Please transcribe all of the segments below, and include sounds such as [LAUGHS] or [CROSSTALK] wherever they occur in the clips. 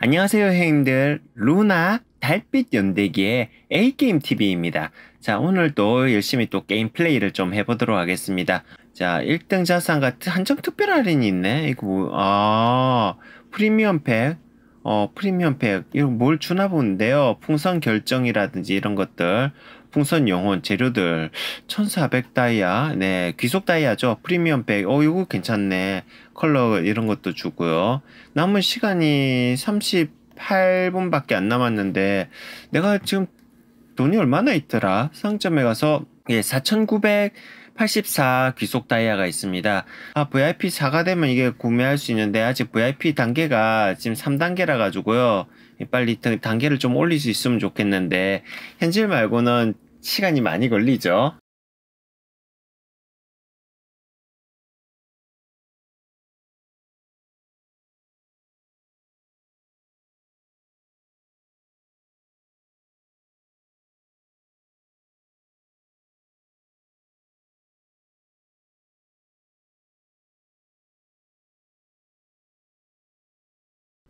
안녕하세요 행님들 루나 달빛 연대기의 A게임TV입니다. 자 오늘도 열심히 또 게임 플레이를 좀 해보도록 하겠습니다. 자 1등 자산과 한정 특별 할인이 있네. 이거 뭐, 아 프리미엄 팩 어, 프리미엄 팩, 이거뭘 주나 본데요. 풍선 결정이라든지 이런 것들. 풍선 영혼 재료들 1400 다이아 네 귀속 다이아죠 프리미엄 백어 이거 괜찮네 컬러 이런 것도 주고요 남은 시간이 38분 밖에 안 남았는데 내가 지금 돈이 얼마나 있더라 상점에 가서 예4900 84 귀속 다이아가 있습니다. 아, VIP 4가 되면 이게 구매할 수 있는데 아직 VIP 단계가 지금 3단계라 가지고요. 빨리 단계를 좀 올릴 수 있으면 좋겠는데 현질 말고는 시간이 많이 걸리죠.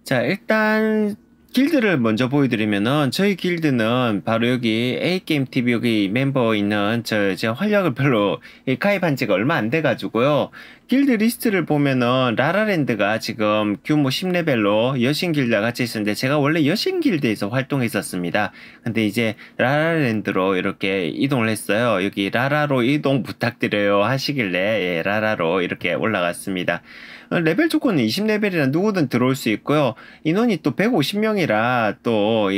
자, 일단 길드를 먼저 보여드리면은 저희 길드는 바로 여기 A게임 TV 여기 멤버 있는 저이제활력을 별로 [LAUGHS] 가입한 지가 얼마 안 돼가지고요. 길드 리스트를 보면은 라라랜드가 지금 규모 10레벨로 여신 길드와 같이 있었는데 제가 원래 여신 길드에서 활동했었습니다. 근데 이제 라라랜드로 이렇게 이동을 했어요. 여기 라라로 이동 부탁드려요 하시길래 예, 라라로 이렇게 올라갔습니다. 어, 레벨 조건은 20레벨이라 누구든 들어올 수 있고요. 인원이 또 150명이라 또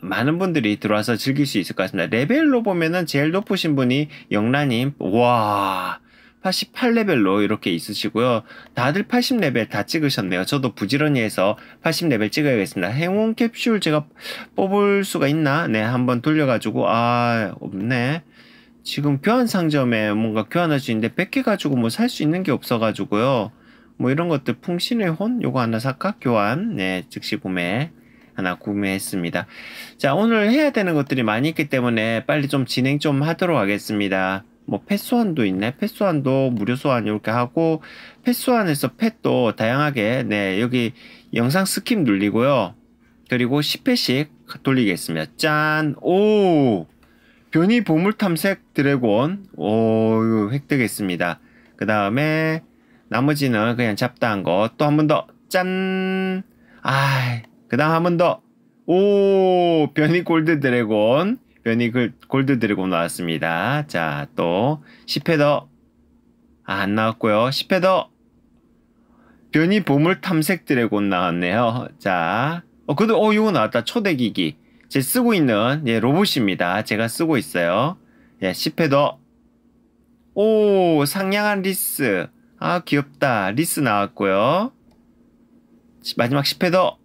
많은 분들이 들어와서 즐길 수 있을 것 같습니다. 레벨로 보면은 제일 높으신 분이 영란님 와 48레벨로 이렇게 있으시고요. 다들 80레벨 다 찍으셨네요. 저도 부지런히 해서 80레벨 찍어야겠습니다. 행운 캡슐 제가 뽑을 수가 있나? 네, 한번 돌려가지고 아 없네. 지금 교환 상점에 뭔가 교환할 수 있는데 100개 가지고 뭐 살 수 있는 게 없어가지고요. 뭐 이런 것들 풍신의 혼 요거 하나 사까 교환 네 즉시 구매 하나 구매했습니다. 자 오늘 해야 되는 것들이 많이 있기 때문에 빨리 좀 진행 좀 하도록 하겠습니다. 뭐패소환도 있네. 패소환도 무료 소환 이렇게 하고 패소환에서 펫도 다양하게 네 여기 영상 스킵 눌리고요. 그리고 10회씩 돌리겠습니다. 짠! 오! 변이 보물 탐색 드래곤 오 획득했습니다. 그 다음에 나머지는 그냥 잡다한 거 또 한 번 더 짠! 아, 그 다음 한 번 더! 오! 변이 골드 드래곤 연이 골드 드리고 나왔습니다. 자, 또 10회 더. 아, 안 나왔고요. 10회 더. 변이 보물 탐색 드래곤 나왔네요. 자, 어, 그래도, 어, 이거 나왔다. 초대 기기. 제 쓰고 있는, 예, 로봇입니다. 제가 쓰고 있어요. 예, 10회 더. 오, 상냥한 리스. 아, 귀엽다. 리스 나왔고요. 마지막 10회 더.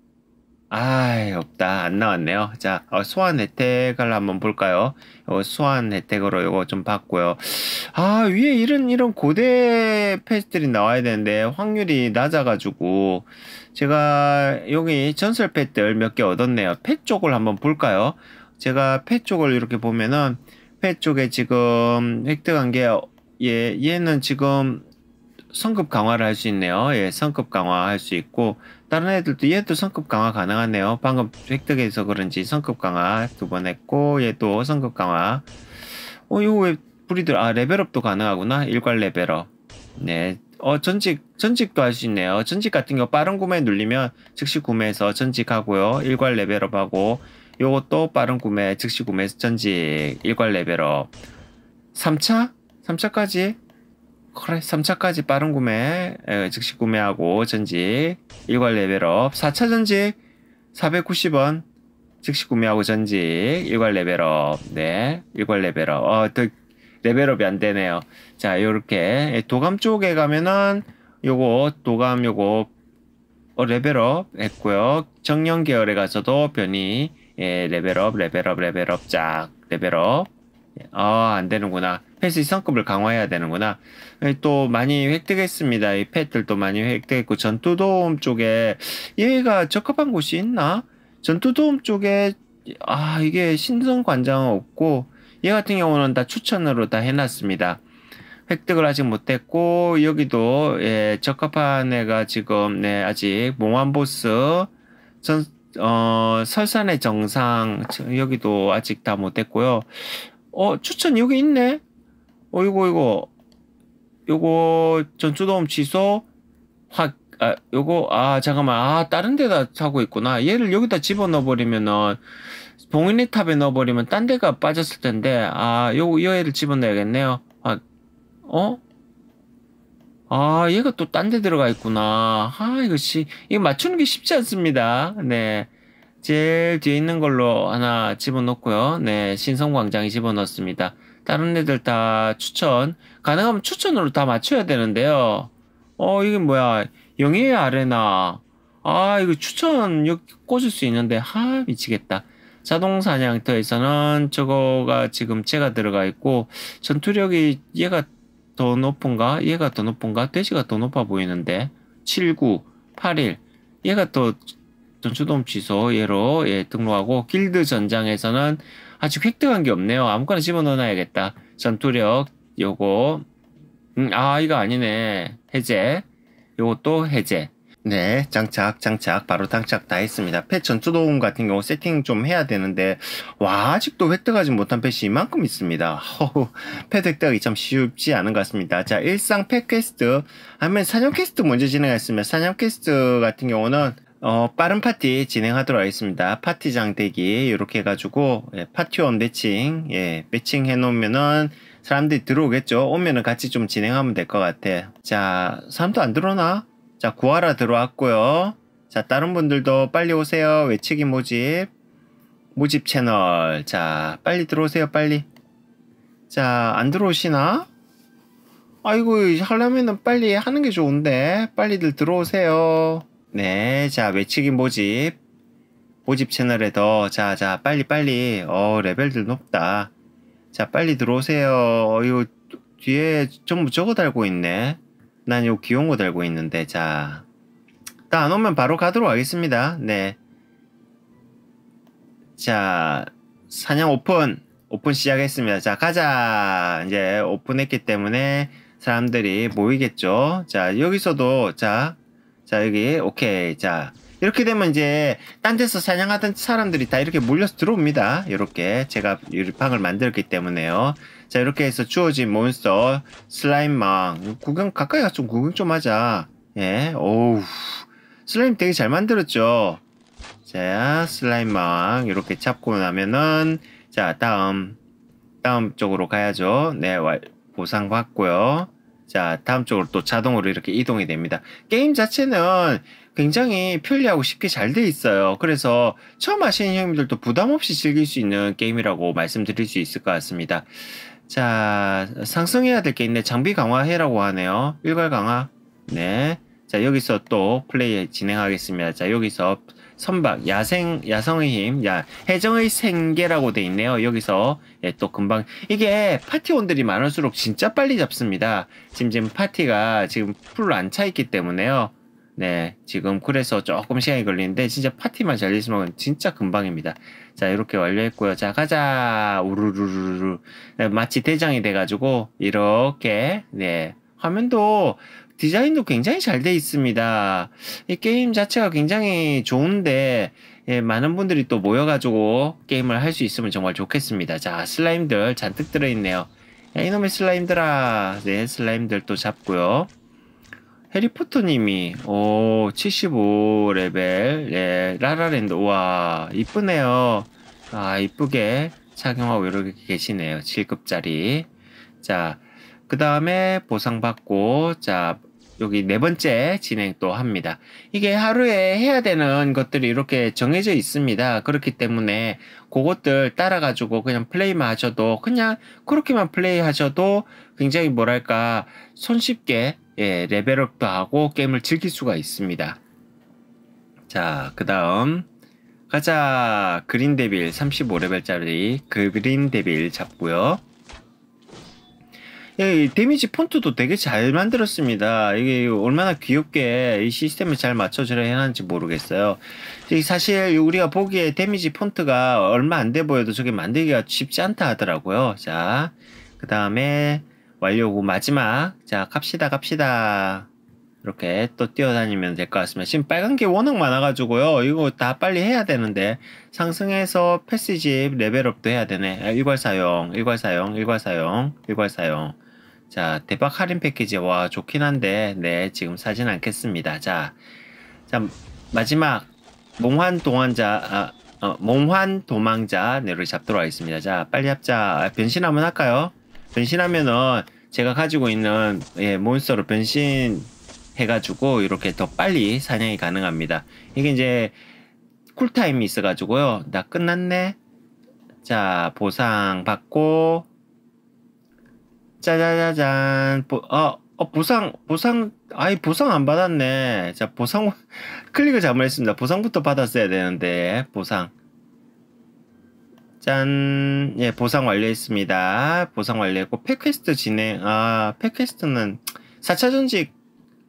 아 없다 안 나왔네요 자 어, 소환 혜택을 한번 볼까요 어, 소환 혜택으로 이거 좀 봤고요 아 위에 이런 이런 고대 패치들이 나와야 되는데 확률이 낮아가지고 제가 여기 전설 패들 몇 개 얻었네요 패 쪽을 한번 볼까요 제가 패 쪽을 이렇게 보면은 패 쪽에 지금 획득한 게 예, 얘는 지금 성급 강화를 할 수 있네요. 예, 성급 강화할 수 있고 다른 애들도 얘도 성급 강화 가능하네요. 방금 획득해서 그런지 성급 강화 두 번 했고 얘도 성급 강화 어 이거 왜 브리들 아 레벨업도 가능하구나 일괄 레벨업 네. 어 전직 전직도 할 수 있네요. 전직 같은 경우 빠른 구매 눌리면 즉시 구매해서 전직하고요. 일괄 레벨업하고 요것도 빠른 구매 즉시 구매해서 전직 일괄 레벨업 3차? 3차까지 그래 3차까지 빠른 구매 즉시 구매하고 전직 일괄 레벨업 4차 전직 490원 즉시 구매하고 전직 일괄 레벨업 네 일괄 레벨업 어또 레벨업이 안 되네요 자 요렇게 도감 쪽에 가면은 요거 도감 요거 어, 레벨업 했고요 정령 계열에 가서도 변이 예, 레벨업 레벨업 레벨업 짝 레벨업 예, 아 어, 안되는구나 펫의 성급을 강화해야 되는구나. 예, 또 많이 획득했습니다. 이 펫들도 많이 획득했고 전투도움 쪽에 얘가 적합한 곳이 있나? 전투도움 쪽에 아 이게 신성 관장은 없고 얘 같은 경우는 다 추천으로 다 해놨습니다. 획득을 아직 못했고 여기도 예, 적합한 애가 지금 네 아직 몽환 보스 전 어, 설산의 정상 여기도 아직 다 못했고요. 어 추천 여기 있네. 어이구 이거 요거 전투도움 취소 확 아, 요거 아 잠깐만 아 다른 데다 사고 있구나 얘를 여기다 집어넣어 버리면은 봉인의 탑에 넣어 버리면 딴 데가 빠졌을 텐데 아 요거 이 애를 집어넣어야겠네요 아 어? 아 얘가 또 딴 데 들어가 있구나 아이것이 이거 맞추는 게 쉽지 않습니다 네 제일 뒤에 있는 걸로 하나 집어넣고요. 네, 신성광장이 집어넣습니다. 다른 애들 다 추천, 가능하면 추천으로 다 맞춰야 되는데요. 어, 이게 뭐야. 영예의 아레나. 아, 이거 추천 여기 꽂을 수 있는데, 하, 미치겠다. 자동 사냥터에서는 저거가 지금 제가 들어가 있고, 전투력이 얘가 더 높은가? 얘가 더 높은가? 돼지가 더 높아 보이는데. 7, 9, 8, 1. 얘가 더 전투동 취소 예로 예, 등록하고 길드 전장에서는 아직 획득한 게 없네요. 아무거나 집어넣어놔야겠다. 전투력 요거 음, 아 이거 아니네 해제 요것도 해제 네, 장착, 장착, 바로 장착 다 했습니다. 펫 전투도움 같은 경우 세팅 좀 해야 되는데, 와, 아직도 획득하지 못한 펫이 이만큼 있습니다. 허우, 펫 획득이 참 쉽지 않은 것 같습니다. 자, 일상 펫 퀘스트, 아니면 사냥 퀘스트 먼저 진행했으면, 사냥 퀘스트 같은 경우는 어, 빠른 파티 진행하도록 하겠습니다. 파티장 대기 이렇게 해가지고 예, 파티원 매칭 예, 매칭 해놓으면은 사람들이 들어오겠죠. 오면은 같이 좀 진행하면 될 것 같아. 자 사람도 안 들어오나? 자 구하라 들어왔고요. 자 다른 분들도 빨리 오세요. 외치기 모집 모집 채널 자 빨리 들어오세요 빨리 자안 들어오시나? 아이고 하려면은 빨리 하는 게 좋은데 빨리들 들어오세요. 네, 자, 외치기 모집. 모집 채널에서, 자, 자, 빨리, 빨리. 어, 레벨들 높다. 자, 빨리 들어오세요. 어, 유 뒤에 전부 저거 달고 있네. 난 요 귀여운 거 달고 있는데, 자. 다안 오면 바로 가도록 하겠습니다. 네. 자, 사냥 오픈. 오픈 시작했습니다. 자, 가자. 이제 오픈했기 때문에 사람들이 모이겠죠. 자, 여기서도, 자, 자 여기 오케이 자 이렇게 되면 이제 딴 데서 사냥하던 사람들이 다 이렇게 몰려서 들어옵니다 이렇게 제가 유리 방을 만들었기 때문에요 자 이렇게 해서 주어진 몬스터 슬라임망 구경 가까이 가서 좀 구경 좀 하자 예 오우 슬라임 되게 잘 만들었죠 자 슬라임망 이렇게 잡고 나면은 자 다음 다음 쪽으로 가야죠 네 보상 받고요 자 다음 쪽으로 또 자동으로 이렇게 이동이 됩니다 게임 자체는 굉장히 편리하고 쉽게 잘 돼 있어요 그래서 처음 하시는 형님들도 부담 없이 즐길 수 있는 게임이라고 말씀드릴 수 있을 것 같습니다 자 상승해야 될 게 있네 장비 강화해라고 하네요 일괄 강화 네자 여기서 또 플레이 진행하겠습니다 자 여기서 선박, 야생, 야성의 힘, 야, 해정의 생계라고 돼 있네요. 여기서, 예, 또 금방, 이게 파티원들이 많을수록 진짜 빨리 잡습니다. 지금, 지금 파티가 지금 풀로 안 차있기 때문에요. 네, 지금 그래서 조금 시간이 걸리는데, 진짜 파티만 잘 있으면 진짜 금방입니다. 자, 이렇게 완료했고요. 자, 가자! 우르르르르. 네, 마치 대장이 돼가지고, 이렇게, 네, 화면도 디자인도 굉장히 잘 돼 있습니다. 이 게임 자체가 굉장히 좋은데 예, 많은 분들이 또 모여가지고 게임을 할 수 있으면 정말 좋겠습니다. 자, 슬라임들 잔뜩 들어있네요. 야, 이놈의 슬라임들아. 네, 슬라임들 또 잡고요. 해리포터님이, 오, 75레벨, 예, 라라랜드, 와, 이쁘네요. 아, 이쁘게 착용하고 이렇게 계시네요. 7급짜리. 자, 그 다음에 보상받고 자 여기 네 번째 진행 또 합니다. 이게 하루에 해야 되는 것들이 이렇게 정해져 있습니다. 그렇기 때문에 그것들 따라가지고 그냥 플레이만 하셔도 그냥 그렇게만 플레이하셔도 굉장히 뭐랄까 손쉽게 예, 레벨업도 하고 게임을 즐길 수가 있습니다. 자, 그 다음 가자 그린데빌 35레벨짜리 그린데빌 잡고요. 예, 데미지 폰트도 되게 잘 만들었습니다. 이게 얼마나 귀엽게 이 시스템을 잘 맞춰주려 해놨는지 모르겠어요. 사실 우리가 보기에 데미지 폰트가 얼마 안 돼 보여도 저게 만들기가 쉽지 않다 하더라고요. 자, 그 다음에 완료고 마지막. 자, 갑시다, 갑시다. 이렇게 또 뛰어다니면 될 것 같습니다. 지금 빨간 게 워낙 많아가지고요. 이거 다 빨리 해야 되는데 상승해서 패시지 레벨업도 해야 되네. 아, 일괄 사용, 일괄 사용, 일괄 사용, 일괄 사용. 자 대박 할인 패키지 와 좋긴 한데 네 지금 사진 않겠습니다 자, 자 마지막 몽환 동환자 아, 어, 몽환 도망자 네를 잡도록 하겠습니다 자 빨리 합자 변신하면 할까요 변신하면은 제가 가지고 있는 예, 몬스터로 변신 해가지고 이렇게 더 빨리 사냥이 가능합니다 이게 이제 쿨타임이 있어가지고요 나 끝났네 자 보상 받고 짜자자잔. 보, 어, 어, 보상, 보상, 아이, 보상 안 받았네. 자, 보상, [LAUGHS] 클릭을 잘못했습니다. 보상부터 받았어야 되는데, 보상. 짠. 예, 보상 완료했습니다. 보상 완료했고, 패퀘스트 진행, 아, 패퀘스트는 4차 전직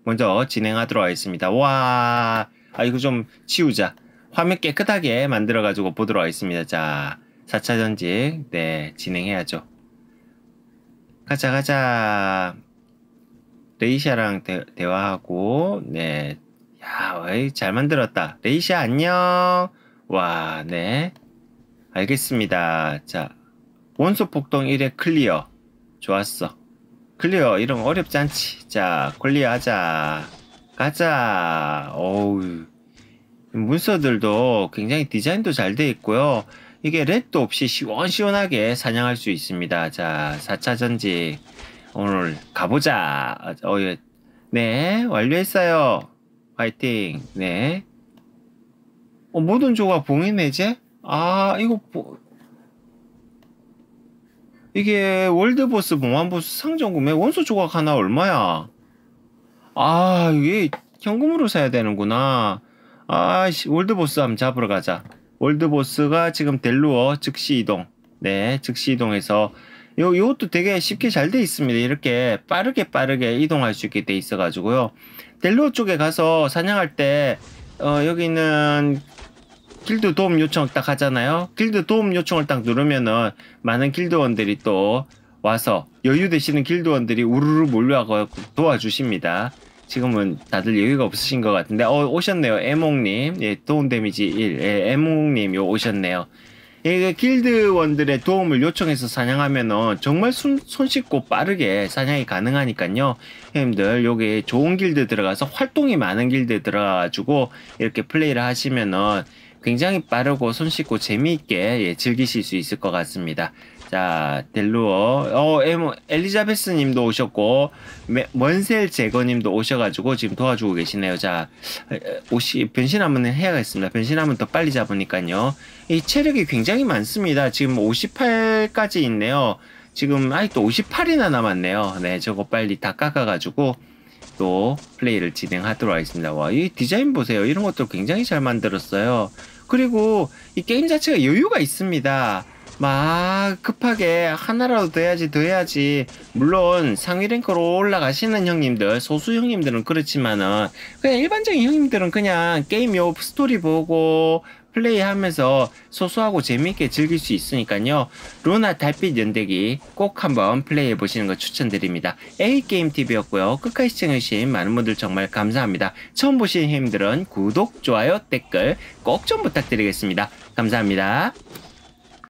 먼저 진행하도록 하겠습니다. 와, 아, 이거 좀 치우자. 화면 깨끗하게 만들어가지고 보도록 하겠습니다. 자, 4차 전직, 네, 진행해야죠. 가자 가자 레이샤랑 대, 대화하고 네 야, 어이, 잘 만들었다. 레이샤, 안녕. 와, 네. 알겠습니다. 자, 원소 폭동 1회 클리어. 좋았어. 클리어, 이런 거 어렵지 않지. 자, 클리어 하자. 가자. 어우. 문서들도 굉장히 디자인도 잘 돼 있고요. 이게 렉도 없이 시원시원하게 사냥할 수 있습니다. 자, 4차 전지 오늘 가보자. 어, 어 예. 네, 완료했어요. 화이팅. 네. 어, 모든 조각 봉인해 제 아, 이거 보... 이게 월드보스, 봉환보스, 상전구매, 원소 조각 하나 얼마야? 아, 이게 현금으로 사야 되는구나. 아, 월드보스 한번 잡으러 가자. 월드보스가 지금 델루어 즉시 이동. 네, 즉시 이동해서 요, 요것도 되게 쉽게 잘 돼 있습니다. 이렇게 빠르게 빠르게 이동할 수 있게 돼 있어 가지고요. 델루어 쪽에 가서 사냥할 때 어, 여기는 길드 도움 요청 딱 하잖아요. 길드 도움 요청을 딱 누르면은 많은 길드원들이 또 와서 여유 되시는 길드원들이 우르르 몰려와서 도와주십니다. 지금은 다들 여유가 없으신 것 같은데 어 오셨네요 에몽님 예 도움 데미지 1 예, 에몽님 요 오셨네요 예, 그 길드원들의 도움을 요청해서 사냥하면은 정말 순, 손쉽고 빠르게 사냥이 가능하니까요 형님들 여기 좋은 길드 들어가서 활동이 많은 길드 들어가가지고 이렇게 플레이를 하시면은 굉장히 빠르고 손쉽고 재미있게 예, 즐기실 수 있을 것 같습니다 자, 델루어. 어, 예, 뭐, 엘리자베스 님도 오셨고, 먼셀 제거 님도 오셔가지고 지금 도와주고 계시네요. 자, 옷이, 변신 한번 해야겠습니다. 변신하면 더 빨리 잡으니까요. 이 체력이 굉장히 많습니다. 지금 58까지 있네요. 지금 아직도 58이나 남았네요. 네, 저거 빨리 다 깎아가지고 또 플레이를 진행하도록 하겠습니다. 와, 이 디자인 보세요. 이런 것도 굉장히 잘 만들었어요. 그리고 이 게임 자체가 여유가 있습니다. 막 급하게 하나라도 돼야지돼야지 물론 상위 랭크로 올라가시는 형님들 소수 형님들은 그렇지만은 그냥 일반적인 형님들은 그냥 게임 요 스토리 보고 플레이하면서 소소하고 재미있게 즐길 수 있으니까요. 루나 달빛 연대기 꼭 한번 플레이해 보시는 걸 추천드립니다. A게임TV였고요. 끝까지 시청해주신 많은 분들 정말 감사합니다. 처음 보신 형님들은 구독, 좋아요, 댓글 꼭 좀 부탁드리겠습니다. 감사합니다.